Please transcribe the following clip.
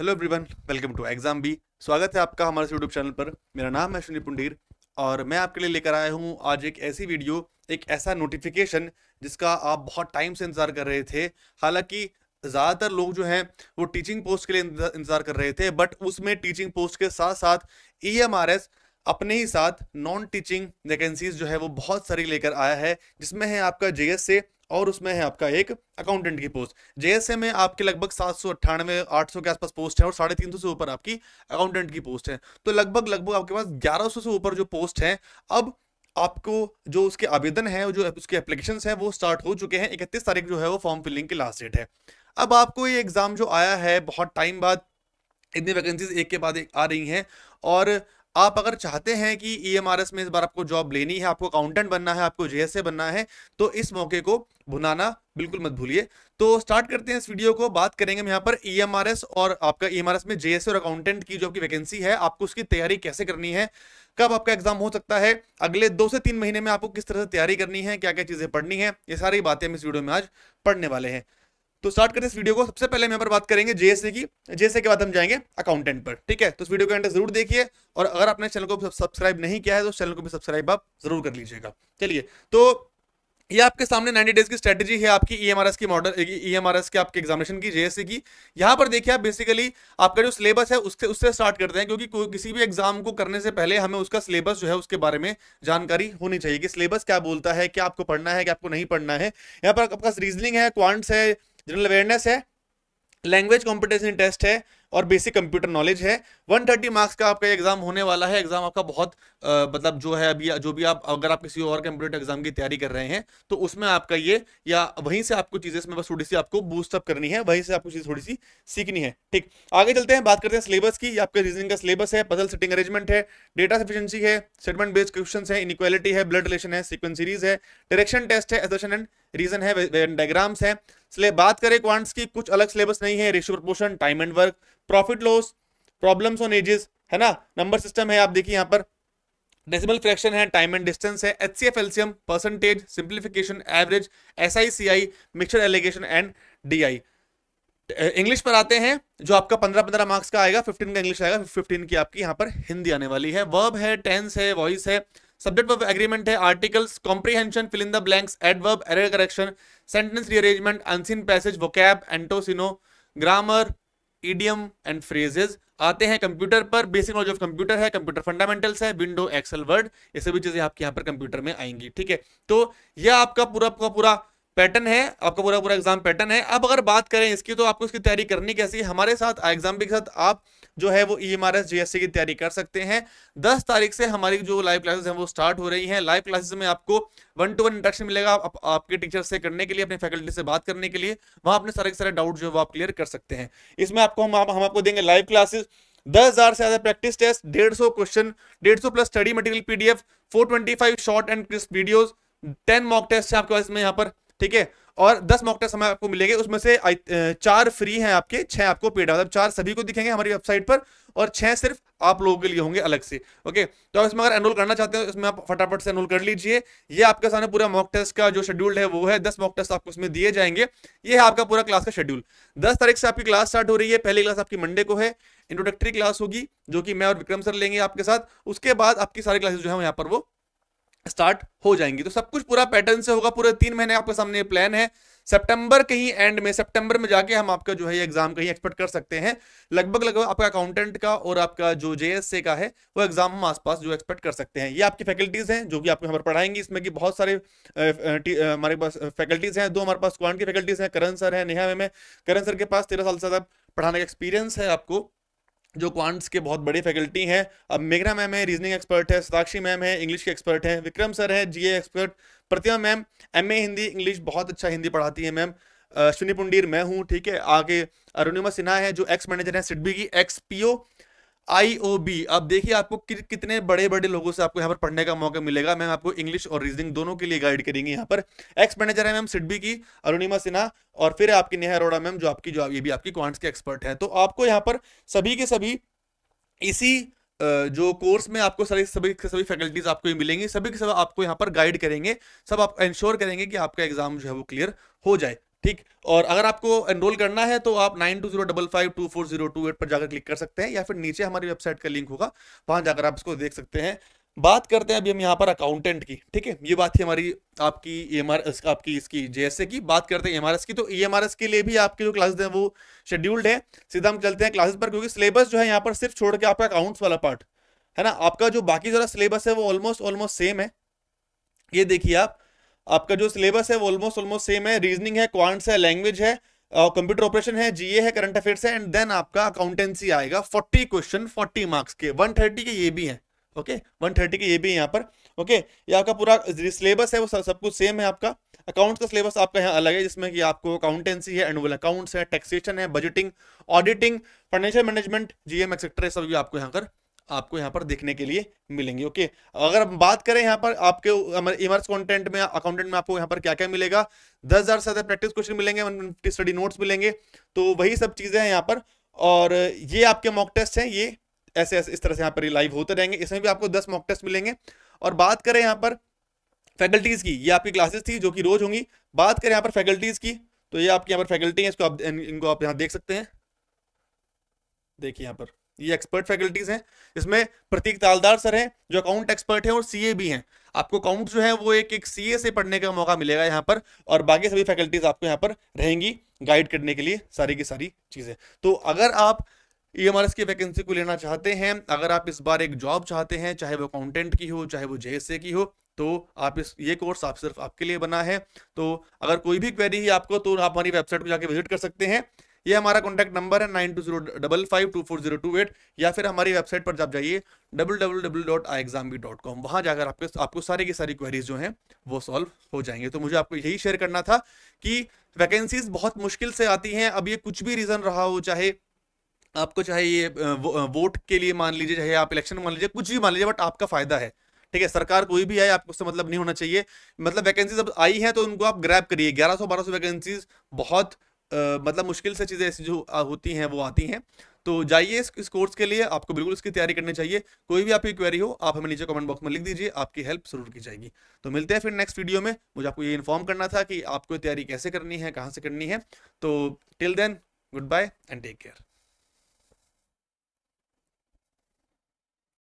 hello everyone welcome to exam B स्वागत है आपका हमारे यूट्यूब चैनल पर मेरा नाम है सुनील पुंडीर और मैं आपके लिए लेकर आया हूँ आज एक ऐसी वीडियो एक ऐसा नोटिफिकेशन जिसका आप बहुत टाइम से इंतज़ार कर रहे थे हालांकि ज़्यादातर लोग जो हैं वो टीचिंग पोस्ट के लिए इंतज़ार कर रहे थे बट उसमें टीचिंग पोस्ट के साथ साथ ई अपने ही साथ नॉन टीचिंग वैकेंसीज जो है वो बहुत सारी लेकर आया है जिसमें है आपका जे से और उसमें है आपका एक अकाउंटेंट की पोस्ट जेएसए में आपके लगभग सात सौ अट्ठानवे आठ सौ के आसपास पोस्ट है और साढ़े तीन सौ से ऊपर आपकी अकाउंटेंट की पोस्ट है तो लगभग लगभग आपके पास ग्यारह सौ से ऊपर जो पोस्ट है अब आपको जो उसके आवेदन है जो उसके एप्लीकेशन है वो स्टार्ट हो चुके हैं इकतीस तारीख जो है वो फॉर्म फिलिंग की लास्ट डेट है अब आपको ये एग्ज़ाम जो आया है बहुत टाइम बाद इतनी वैकेंसीज एक के बाद एक आ रही हैं और आप अगर चाहते हैं कि ई e में इस बार आपको जॉब लेनी है आपको अकाउंटेंट बनना है आपको जे बनना है तो इस मौके को भुनाना बिल्कुल मत भूलिए तो स्टार्ट करते हैं इस वीडियो को बात करेंगे हम यहाँ पर ई e और आपका ई e में जे और अकाउंटेंट की जो आपकी वैकेंसी है आपको उसकी तैयारी कैसे करनी है कब आपका एग्जाम हो सकता है अगले दो से तीन महीने में आपको किस तरह से तैयारी करनी है क्या क्या चीजें पढ़नी है ये सारी बातें हम इस वीडियो में आज पढ़ने वाले हैं तो स्टार्ट करते हैं इस वीडियो को सबसे पहले हम यहाँ पर बात करेंगे जेएसए की जेएसए के बाद हम जाएंगे अकाउंटेंट पर ठीक है तो इस वीडियो को एंटर जरूर देखिए और अगर आपने चैनल को सब्सक्राइब नहीं किया है तो चैनल को भी सब्सक्राइब आप जरूर कर लीजिएगा चलिए तो ये आपके सामने 90 डेज की स्ट्रेटजी है आपकी ईएमआरएस e की मॉडल ईएमआरएस e के आपके एग्जामिनेशन की जेएससी की यहाँ पर देखिए आप बेसिकली आपका जो सिलेबस है उससे उससे स्टार्ट करते हैं क्योंकि किसी भी एग्जाम को करने से पहले हमें उसका सिलेबस जो है उसके बारे में जानकारी होनी चाहिए कि सिलेबस क्या बोलता है क्या आपको पढ़ना है क्या आपको नहीं पढ़ना है यहाँ पर आपका रीजनिंग है क्वांट्स है जनरल अवेयरनेस है लैंग्वेज कॉम्पिटेशन टेस्ट है और बेसिक कंप्यूटर नॉलेज है 130 मार्क्स का आपका एग्जाम होने वाला है एग्जाम आपका बहुत मतलब जो है अभी जो भी आप अगर आप किसी और कंप्यूटर एग्जाम की तैयारी कर रहे हैं तो उसमें आपका ये या वहीं से आपको चीजें इसमें बस थोड़ी सी आपको बूस्टअप करनी है वहीं से आपको चीज थोड़ी सी सीखनी है ठीक आगे चलते हैं बात करते हैं सिलेबस की आपके रीजनिंग का सिलेबस है पजल सेटिंग अरेंजमेंट है डेटा सफिशेंसी है सेटमेंट बेस्ड क्वेश्चन है इनक्वालिटी है ब्लड रिलेशन है सिक्वेंस सीरीज है डायरेक्शन टेस्ट है एसोशन एंड रीजन है डायग्राम्स है बात करें क्वांट्स की कुछ अलग सिलेबस नहीं है ratio proportion time and work profit loss problems on ages है ना नंबर सिस्टम है आप देखिए यहाँ पर डेसिमल फ्रैक्शन है टाइम एंड डिस्टेंस है H C F LCM percentage simplification average S I C I mixture alligation and D I English पर आते हैं जो आपका पंद्रह पंद्रह मार्क्स का आएगा फिफ्टीन का इंग्लिश आएगा फिफ्टीन की आपकी यहाँ पर हिंदी आने वाली है वर्ब है टेंस है वॉइस है सब्जेक्ट वर्ब एग्रीमेंट है articles comprehension fill in the blanks adverb error correction sentence rearrangement unseen passage vocab antonym grammar idioms and phrases आते हैं कंप्यूटर पर बेसिक नॉलेज ऑफ कंप्यूटर है कंप्यूटर फंडामेंटल्स है window excel word ये सभी चीजें आपके यहाँ पर कंप्यूटर में आएंगी ठीक है तो यह आपका पूरा पूरा पूरा पैटर्न है आपका पूरा पूरा एग्जाम पैटर्न है अब अगर बात करें इसकी तो आपको इसकी तैयारी करनी कैसी है हमारे साथ एग्जाम के साथ आप जो है वो ई एम आर एस की तैयारी कर सकते हैं दस तारीख से हमारी जो लाइव क्लासेस हैं वो स्टार्ट हो रही हैं लाइव क्लासेस में आपको वन टू वन इंट्रक्शन मिलेगा आप, आपके टीचर से करने के लिए अपने फैकल्टी से बात करने के लिए वहाँ अपने सारे के सारे डाउट जो है वो आप क्लियर कर सकते हैं इसमें आपको हम हम आपको देंगे लाइव क्लासेस दस हजार से ज्यादा प्रैक्टिस टेस्ट डेढ़ सौ क्वेश्चन डेढ़ सौ plus study material PDF four twenty five short and crisp videos ten mock test है आपके पास में यहाँ पर ठीक है और दस मॉक टेस्ट हमें आपको मिलेंगे उसमें से चार फ्री हैं आपके छह आपको पेड मतलब चार सभी को दिखेंगे हमारी वेबसाइट पर और छह सिर्फ आप लोगों के लिए होंगे अलग से ओके तो आप इसमें अगर एनरोल करना चाहते हो इसमें आप फटाफट से एनरोल कर लीजिए ये आपके सामने पूरा मॉक टेस्ट का जो शेड्यूल है वो है दस मॉक टेस्ट आपको उसमें दिए जाएंगे ये है आपका पूरा क्लास का शेड्यूल दस तारीख से आपकी क्लास स्टार्ट हो रही है पहली क्लास आपकी मंडे को है इंट्रोडक्टरी क्लास होगी जो कि मैं और विक्रम सर लेंगे आपके साथ उसके बाद आपकी सारी क्लासेस जो है यहाँ पर वो स्टार्ट हो जाएंगी तो सब कुछ पूरा पैटर्न से होगा पूरे तीन महीने आपके सामने प्लान है सितंबर के ही एंड में सितंबर में जाके हम आपका जो है एग्जाम का ही एक्सपेक्ट कर सकते हैं लगभग लगभग आपका अकाउंटेंट का और आपका जो जेएसए का है वो एग्जाम हम आसपास जो एक्सपेक्ट कर सकते हैं ये आपकी फैकल्टीज हैं जो कि आपको यहाँ पर पढ़ाएंगी इसमें कि बहुत सारे हमारे पास फैकल्टीज हैं दो हमारे पास क्वान की फैकल्टीज हैं करण सर है नेहा में करण सर के पास तेरह साल से ज्यादा पढ़ाने का एक्सपीरियंस है आपको जो क्वांट्स के बहुत बड़े फैकल्टी हैं अब मेघना मैम है रीजनिंग एक्सपर्ट है साक्षी मैम है इंग्लिश के एक्सपर्ट हैं विक्रम सर है GA expert Pratima ma'am MA Hindi English बहुत अच्छा हिंदी पढ़ाती है मैम अश्विनी पुंडीर मैं हूँ ठीक है आगे अरुणिमा सिन्हा है जो एक्स मैनेजर है सिडबी की एक्स पीओ आईओबी अब देखिए आपको कि, कितने बड़े बड़े लोगों से आपको यहाँ पर पढ़ने का मौका मिलेगा मैम आपको इंग्लिश और रीजनिंग दोनों के लिए गाइड करेंगे यहाँ पर एक्स मैनेजर है मैम सिडबी की अरुणिमा सिन्हा और फिर आपकी नेहा अरोड़ा मैम जो आपकी जो ये भी आपकी क्वांट्स के एक्सपर्ट है तो आपको यहाँ पर सभी के सभी इसी जो कोर्स में आपको सारी सभी सभी फैकल्टीज आपको ये मिलेंगी सभी के सब आपको यहाँ पर गाइड करेंगे सब आप इंश्योर करेंगे कि आपका एग्जाम जो है वो क्लियर हो जाए ठीक और अगर आपको एनरोल करना है तो आप nine two zero double five two four zero two eight पर जाकर क्लिक कर सकते हैं या फिर नीचे हमारी वेबसाइट का लिंक होगा वहां जाकर आप इसको देख सकते हैं बात करते हैं अभी हम यहाँ पर अकाउंटेंट की ठीक है ये बात थी हमारी आपकी एम e आपकी इसकी जेएसए की बात करते हैं एम e की तो ई e के लिए भी आपके जो क्लासेस हैं वो शेड्यूल्ड है सीधा हम चलते हैं क्लासेस पर क्योंकि सिलेबस जो है यहाँ पर सिर्फ छोड़ के आपका अकाउंट्स वाला पार्ट है ना आपका जो बाकी जरा सिलेबस है वो ऑलमोस्ट ऑलमोस्ट सेम है ये देखिए आप आपका जो सिलेबस है वो ऑलमोस्ट ऑलमोस्ट सेम है रीजनिंग है क्वांट्स है लैंग्वेज है कंप्यूटर ऑपरेशन है जीए है करंट अफेयर्स है एंड देन आपका अकाउंटेंसी आएगा 40 क्वेश्चन 40 मार्क्स के 130 के ये भी हैं ओके वन 130 के ये भी है यहाँ पर ओके ये आपका पूरा सिलेबस है वो सब कुछ सेम है आपका अकाउंट्स का सिलेबस आपका यहाँ अलग है जिसमें कि आपको अकाउंटेंसी है एनुअल अकाउंट्स है टैक्सेशन है budgeting auditing financial management GM etcetera सब भी आपको यहाँ पर आपको यहाँ पर देखने के लिए मिलेंगी ओके अगर हम बात करें यहाँ पर आपके इमर्स कंटेंट में अकाउंटेंट में आपको यहाँ पर क्या क्या मिलेगा दस हजार से प्रैक्टिस क्वेश्चन मिलेंगे स्टडी नोट्स मिलेंगे तो वही सब चीज़ें हैं यहाँ पर और ये आपके मॉक टेस्ट हैं ये ऐसे ऐसे इस तरह से यहाँ पर लाइव होते रहेंगे इसमें भी आपको दस मॉक टेस्ट मिलेंगे और बात करें यहाँ पर फैकल्टीज़ की ये आपकी क्लासेस थी जो कि रोज होंगी बात करें यहाँ पर फैकल्टीज़ की तो ये आपके यहाँ पर फैकल्टी है इसको आप इनको आप यहाँ देख सकते हैं देखिए यहाँ पर ये एक्सपर्ट फैकल्टीज हैं इसमें प्रतीक तालदार सर हैं जो अकाउंट एक्सपर्ट हैं और सीए भी हैं आपको अकाउंट जो है वो एक एक सीए से पढ़ने का मौका मिलेगा यहाँ पर और बाकी सभी फैकल्टीज आपको यहाँ पर रहेंगी गाइड करने के लिए सारी की सारी चीज़ें तो अगर आप ई e एम की वैकेंसी को लेना चाहते हैं अगर आप इस बार एक जॉब चाहते हैं चाहे वो अकाउंटेंट की हो चाहे वो जे की हो तो आप इस ये कोर्स आप सिर्फ आपके लिए बना है तो अगर कोई भी क्वेरी ही आपको तो आप हमारी वेबसाइट को जाके विजिट कर सकते हैं ये हमारा कॉन्टैक्ट नंबर है nine two zero double five two four zero two eight या फिर हमारी वेबसाइट पर आप जाइए W W W dot I exam B dot com वहाँ जाकर आपके आपको सारी की सारी क्वेरीज जो हैं वो सॉल्व हो जाएंगे तो मुझे आपको यही शेयर करना था कि वैकेंसीज बहुत मुश्किल से आती हैं अब ये कुछ भी रीज़न रहा हो चाहे आपको चाहे ये वोट के लिए मान लीजिए चाहे आप इलेक्शन मान लीजिए कुछ भी मान लीजिए बट आपका फायदा है ठीक है सरकार कोई भी आए आपको उससे मतलब नहीं होना चाहिए मतलब वैकेंसीज अब आई है तो उनको आप ग्रैप करिए ग्यारह सौ बारह सौ वैकेंसीज बहुत आ, मतलब मुश्किल से चीज़ें ऐसी जो होती हैं वो आती हैं तो जाइए इस, इस कोर्स के लिए आपको बिल्कुल इसकी तैयारी करनी चाहिए कोई भी आपकी क्वेरी हो आप हमें नीचे कमेंट बॉक्स में लिख दीजिए आपकी हेल्प जरूर की जाएगी तो मिलते हैं फिर नेक्स्ट वीडियो में मुझे आपको ये इन्फॉर्म करना था कि आपको तैयारी कैसे करनी है कहाँ से करनी है तो till then good bye and take care